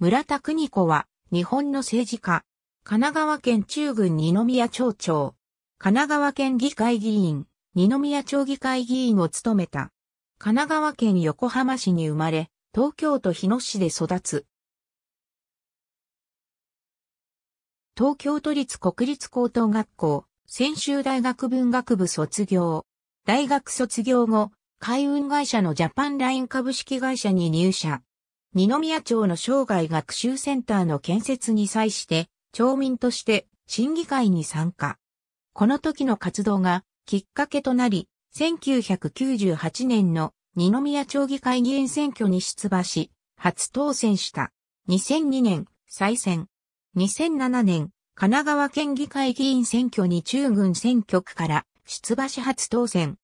村田邦子は、日本の政治家。神奈川県中郡二宮町長。神奈川県議会議員、二宮町議会議員を務めた。神奈川県横浜市に生まれ、東京都日野市で育つ。東京都立国立高等学校、専修大学文学部卒業。大学卒業後、海運会社のジャパンライン株式会社に入社。二宮町の生涯学習センターの建設に際して、町民として審議会に参加。この時の活動がきっかけとなり、1998年の二宮町議会議員選挙に出馬し、初当選した。2002年、再選。2007年、神奈川県議会議員選挙に中軍選挙区から出馬し初当選。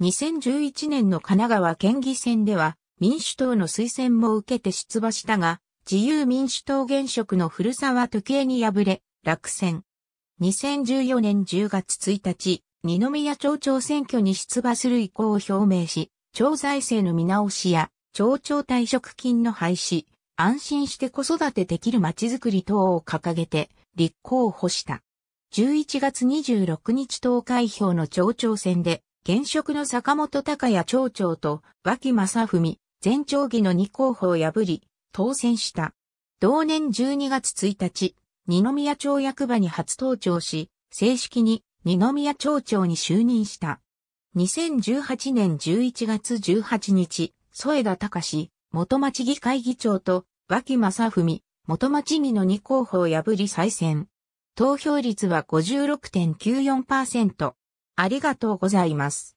2011年の神奈川県議選では、民主党の推薦も受けて出馬したが、自由民主党現職の古沢時計に敗れ、落選。2014年10月1日、二宮町長選挙に出馬する意向を表明し、町財政の見直しや、町長退職金の廃止、安心して子育てできる街づくり等を掲げて、立候補した。11月26日投開票の町長選で、現職の坂本隆也町長と脇正文、前長義の2候補を破り、当選した。同年12月1日、二宮町役場に初登庁し、正式に二宮町長に就任した。2018年11月18日、添田隆、元町議会議長と脇正文、元町議の2候補を破り再選。投票率は56.94%。ありがとうございます。